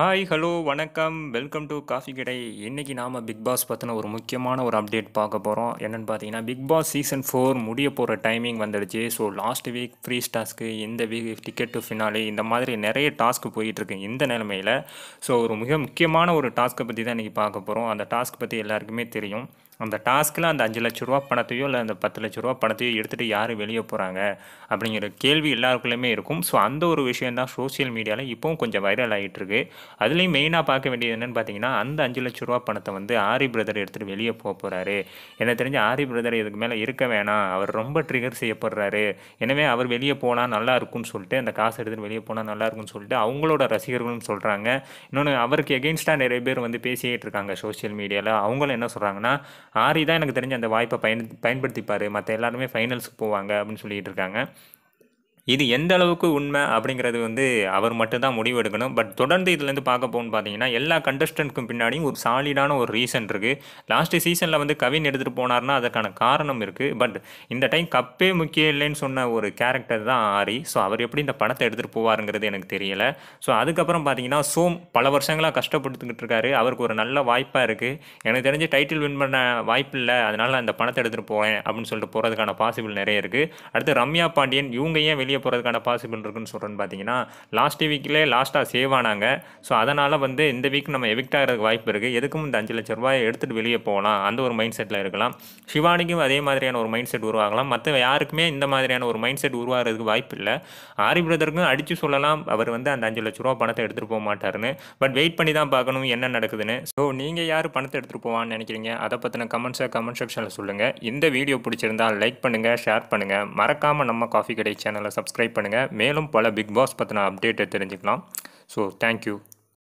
hi hello வணக்கம் welcome to coffee கடை இன்றைக்கி நாம் பிக் பாஸ் பற்றின ஒரு முக்கியமான ஒரு அப்டேட் பார்க்க போகிறோம் என்னென்னு பார்த்தீங்கன்னா பிக் பாஸ் சீசன் ஃபோர் முடிய போகிற டைமிங் வந்துடுச்சு so last week free task இந்த வீக் டிக்கெட் டு ஃபினாலே இந்த மாதிரி நிறைய டாஸ்க் போயிட்டுருக்கு இந்த நிலமையில் ஸோ ஒரு மிக முக்கியமான ஒரு டாஸ்க்கை பற்றி தான் இன்றைக்கி பார்க்க போகிறோம் அந்த டாஸ்க் பற்றி எல்லாருக்குமே தெரியும் அந்த டாஸ்கில் அந்த அஞ்சு லட்ச ரூபா பணத்தையோ இல்லை அந்த பத்து லட்ச ரூபா பணத்தையோ எடுத்துகிட்டு யார் வெளியே போகிறாங்க அப்படிங்கிற கேள்வி எல்லாருக்குள்ளேயுமே இருக்கும் ஸோ அந்த ஒரு விஷயம் தான் சோசியல் மீடியாவில் இப்போவும் கொஞ்சம் வைரல் ஆகிட்டு இருக்கு அதுலேயும் மெயினாக பார்க்க வேண்டியது என்னென்னு பார்த்தீங்கன்னா அந்த அஞ்சு லட்ச ரூபா பணத்தை வந்து ஆரி பிரதர் எடுத்துகிட்டு வெளியே போக போகிறாரு எனக்கு தெரிஞ்சு ஆரி பிரதர் இதுக்கு மேலே இருக்க வேணாம் அவர் ரொம்ப ட்ரிகர் செய்யப்படுறாரு எனவே அவர் வெளியே போனால் நல்லா இருக்கும்னு சொல்லிட்டு அந்த காசு எடுத்துகிட்டு வெளியே போனால் நல்லா இருக்கும்னு சொல்லிட்டு அவங்களோட ரசிகர்களும் சொல்கிறாங்க இன்னொன்று அவருக்கு எகெயின்ஸ்டாக நிறைய பேர் வந்து பேசிக்கிட்டு இருக்காங்க சோசியல் மீடியாவில் அவங்களும் என்ன சொல்கிறாங்கன்னா ஆரி தான் எனக்கு தெரிஞ்ச அந்த வாய்ப்பை பயன் பயன்படுத்திப்பார் மற்ற எல்லாருமே ஃபைனல்ஸுக்கு போவாங்க அப்படின்னு சொல்லிட்டு இருக்காங்க இது எந்த அளவுக்கு உண்மை அப்படிங்கிறது வந்து அவர் மட்டும்தான் முடிவு எடுக்கணும் பட் தொடர்ந்து இதுலேருந்து பார்க்க போகணும்னு பார்த்தீங்கன்னா எல்லா கண்டஸ்டன்ட்க்கும் பின்னாடியும் ஒரு சாலிடான ஒரு ரீசன் இருக்குது லாஸ்ட்டு சீசனில் வந்து கவின் எடுத்துகிட்டு போனார்னா அதற்கான காரணம் இருக்குது பட் இந்த டைம் கப்பே முக்கியம் இல்லைன்னு சொன்ன ஒரு கேரக்டர் தான் ஆரி ஸோ அவர் எப்படி இந்த படத்தை எடுத்துகிட்டு போவாருங்கிறது எனக்கு தெரியலை ஸோ அதுக்கப்புறம் பார்த்தீங்கன்னா சோம் பல வருஷங்களாக கஷ்டப்படுத்துக்கிட்டு இருக்காரு அவருக்கு ஒரு நல்ல வாய்ப்பாக இருக்குது எனக்கு தெரிஞ்சு டைட்டில் வின் பண்ண வாய்ப்பு இல்லை அதனால் அந்த பணத்தை எடுத்துகிட்டு போவேன் அப்படின்னு சொல்லிட்டு போகிறதுக்கான பாசிபிள் நிறைய இருக்குது அடுத்து ரம்யா பாண்டியன் இவங்க ஏன் வெளியே வெளியே போகிறதுக்கான பாசிபிள் இருக்குன்னு சொல்கிறேன்னு பார்த்தீங்கன்னா லாஸ்ட் வீக்கிலே லாஸ்ட்டாக சேவ் ஆனாங்க ஸோ அதனால் வந்து இந்த வீக் நம்ம எவிக்ட் ஆகிறதுக்கு வாய்ப்பு இருக்குது எதுக்கும் இந்த அஞ்சு லட்ச ரூபாய் எடுத்துகிட்டு வெளியே போகலாம் அந்த ஒரு மைண்ட் செட்டில் இருக்கலாம் சிவானிக்கும் அதே மாதிரியான ஒரு மைண்ட் செட் உருவாகலாம் மற்ற யாருக்குமே இந்த மாதிரியான ஒரு மைண்ட் செட் உருவாகிறதுக்கு வாய்ப்பு இல்லை ஆரி பிரதருக்கும் அடித்து சொல்லலாம் அவர் வந்து அந்த அஞ்சு லட்ச ரூபா பணத்தை எடுத்துகிட்டு போக மாட்டார்னு பட் வெயிட் பண்ணி தான் பார்க்கணும் என்ன நடக்குதுன்னு ஸோ நீங்கள் யார் பணத்தை எடுத்துகிட்டு போவான்னு நினைக்கிறீங்க அதை பற்றின கமெண்ட்ஸை கமெண்ட் செக்ஷனில் சொல்லுங்கள் இந்த வீடியோ பிடிச்சிருந்தால் லைக் பண்ணுங்கள் ஷேர் பண்ணுங்கள் மறக்காமல் நம்ம காஃபி கடை சேனலை சப்ஸ்கிரைப் சப்ஸ்கிரைப் பண்ணுங்கள் மேலும் பல பிக் பாஸ் பற்றின அப்டேட்டை தெரிஞ்சுக்கலாம் ஸோ தேங்க்யூ